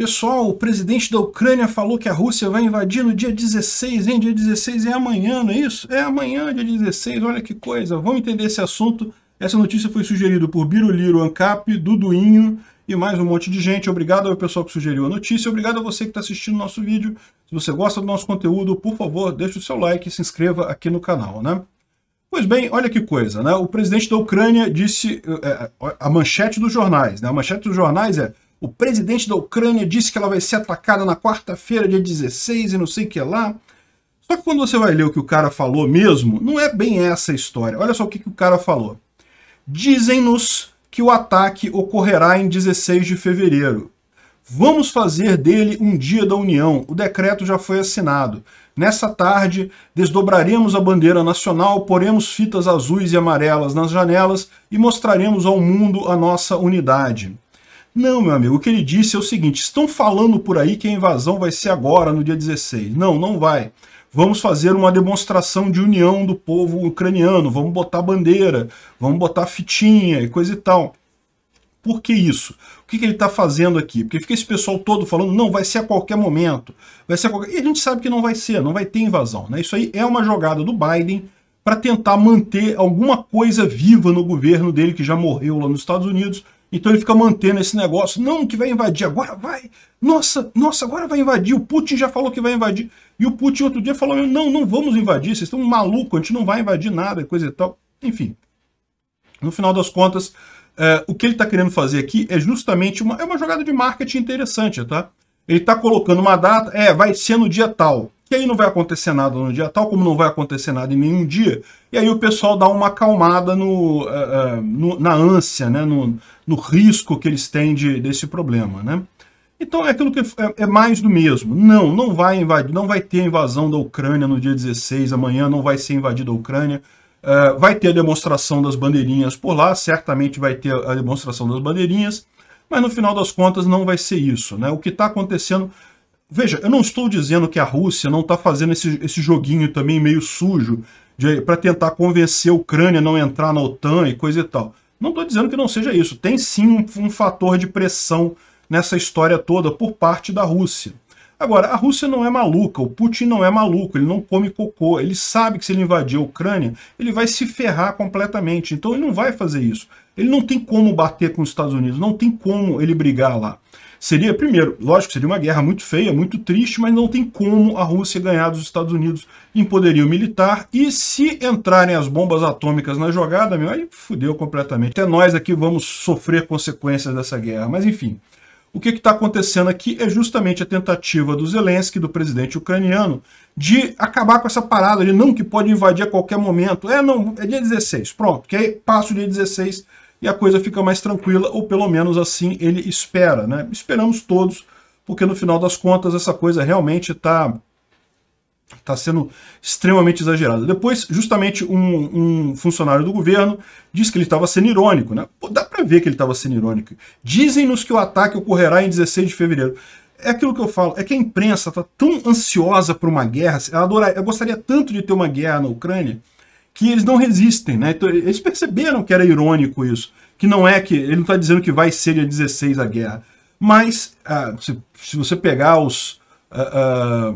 Pessoal, o presidente da Ucrânia falou que a Rússia vai invadir no dia 16, hein? Dia 16 é amanhã, não é isso? É amanhã, dia 16, olha que coisa. Vamos entender esse assunto. Essa notícia foi sugerida por Biruliro Ancap, Duduinho e mais um monte de gente. Obrigado ao pessoal que sugeriu a notícia. Obrigado a você que está assistindo o nosso vídeo. Se você gosta do nosso conteúdo, por favor, deixe o seu like e se inscreva aqui no canal, né? Pois bem, olha que coisa, né? O presidente da Ucrânia disse... É, a manchete dos jornais, né? A manchete dos jornais é o presidente da Ucrânia disse que ela vai ser atacada na quarta-feira, dia 16 e não sei o que lá. Só que quando você vai ler o que o cara falou mesmo, não é bem essa a história. Olha só o que, que o cara falou. Dizem-nos que o ataque ocorrerá em 16 de fevereiro. Vamos fazer dele um dia da União. O decreto já foi assinado. Nessa tarde, desdobraremos a bandeira nacional, poremos fitas azuis e amarelas nas janelas e mostraremos ao mundo a nossa unidade. Não, meu amigo, o que ele disse é o seguinte: estão falando por aí que a invasão vai ser agora, no dia 16. Não, não vai. Vamos fazer uma demonstração de união do povo ucraniano, vamos botar bandeira, vamos botar fitinha e coisa e tal. Por que isso? O que, que ele está fazendo aqui? Porque fica esse pessoal todo falando, não, vai ser a qualquer momento. Vai ser a qualquer... E a gente sabe que não vai ser, não vai ter invasão. Né? Isso aí é uma jogada do Biden para tentar manter alguma coisa viva no governo dele, que já morreu lá nos Estados Unidos, então ele fica mantendo esse negócio. Não, que vai invadir, agora vai. Nossa, nossa, agora vai invadir. O Putin já falou que vai invadir. E o Putin outro dia falou, não, não vamos invadir, vocês estão malucos, a gente não vai invadir nada, coisa e tal. Enfim, no final das contas, é, o que ele está querendo fazer aqui é justamente uma, é uma jogada de marketing interessante, tá? Ele está colocando uma data, é, vai ser no dia tal. E aí não vai acontecer nada no dia tal, como não vai acontecer nada em nenhum dia. E aí o pessoal dá uma acalmada no, uh, no na ânsia, né? No, no, risco que eles têm de, desse problema. Né? Então é aquilo que é, é, mais do mesmo. Não, não vai invadir, não vai ter invasão da Ucrânia no dia 16, amanhã não vai ser invadida a Ucrânia. Uh, vai ter a demonstração das bandeirinhas por lá, certamente vai ter a demonstração das bandeirinhas, mas no final das contas não vai ser isso. Né? O que está acontecendo Veja, eu não estou dizendo que a Rússia não está fazendo esse, esse joguinho também meio sujo para tentar convencer a Ucrânia a não entrar na OTAN e coisa e tal. Não estou dizendo que não seja isso. Tem sim um, um fator de pressão nessa história toda por parte da Rússia. Agora, a Rússia não é maluca, o Putin não é maluco, ele não come cocô, ele sabe que se ele invadir a Ucrânia, ele vai se ferrar completamente, então ele não vai fazer isso. Ele não tem como bater com os Estados Unidos, não tem como ele brigar lá. Seria, primeiro, lógico, seria uma guerra muito feia, muito triste, mas não tem como a Rússia ganhar dos Estados Unidos em poderio militar. E se entrarem as bombas atômicas na jogada, meu, aí fudeu completamente. Até nós aqui vamos sofrer consequências dessa guerra. Mas enfim, o que está acontecendo aqui é justamente a tentativa do Zelensky, do presidente ucraniano, de acabar com essa parada de não que pode invadir a qualquer momento. É, não, é dia 16, pronto, que aí passa o dia 16 e a coisa fica mais tranquila, ou pelo menos assim ele espera. Né? Esperamos todos, porque no final das contas essa coisa realmente está está sendo extremamente exagerada. Depois, justamente um, um, funcionário do governo disse que ele estava sendo irônico, né? Pô, dá para ver que ele estava sendo irônico. Dizem-nos que o ataque ocorrerá em 16 de fevereiro. É aquilo que eu falo, é que a imprensa está tão ansiosa por uma guerra, assim, ela adora. eu gostaria tanto de ter uma guerra na Ucrânia, que eles não resistem, né? Então, eles perceberam que era irônico isso, que não é que ele não está dizendo que vai ser dia 16 a guerra, mas ah, se, se, você pegar os ah, ah,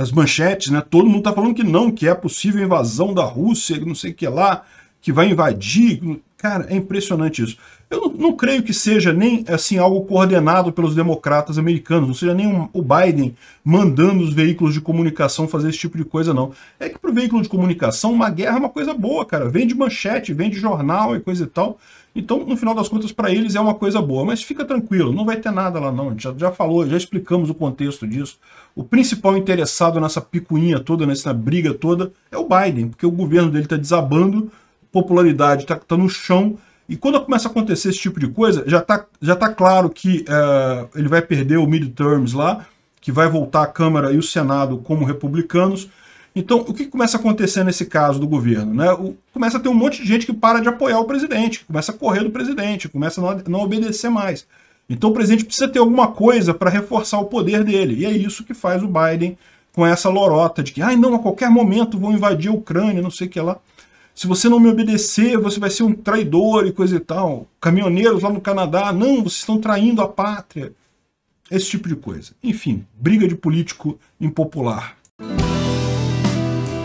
as manchetes, né? Todo mundo está falando que não, que é possível invasão da Rússia, não sei o que lá, que vai invadir. Cara, é impressionante isso. Eu não, creio que seja nem assim algo coordenado pelos democratas americanos, não seja nem um, o Biden mandando os veículos de comunicação fazer esse tipo de coisa, não. É que para o veículo de comunicação, uma guerra é uma coisa boa, cara. Vende manchete, vende jornal e coisa e tal. Então, no final das contas, para eles é uma coisa boa. Mas fica tranquilo, não vai ter nada lá, não. Já, já falou, já explicamos o contexto disso. O principal interessado nessa picuinha toda, nessa briga toda, é o Biden, porque o governo dele está desabando popularidade está tá no chão. E quando começa a acontecer esse tipo de coisa, já está já tá claro que eh, ele vai perder o midterms lá, que vai voltar a Câmara e o Senado como republicanos. Então, o que começa a acontecer nesse caso do governo? Né? O, começa a ter um monte de gente que para de apoiar o presidente, começa a correr do presidente, começa a não, não obedecer mais. Então, o presidente precisa ter alguma coisa para reforçar o poder dele. E é isso que faz o Biden com essa lorota de que, ai, ah, não, a qualquer momento vão invadir a Ucrânia, não sei o que lá se você não me obedecer, você vai ser um traidor e coisa e tal. Caminhoneiros lá no Canadá, não, vocês estão traindo a pátria. Esse tipo de coisa. Enfim, briga de político impopular.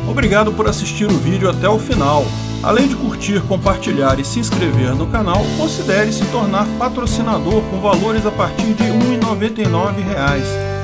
Obrigado por assistir o vídeo até o final. Além de curtir, compartilhar e se inscrever no canal, considere se tornar patrocinador com valores a partir de R$ 1,99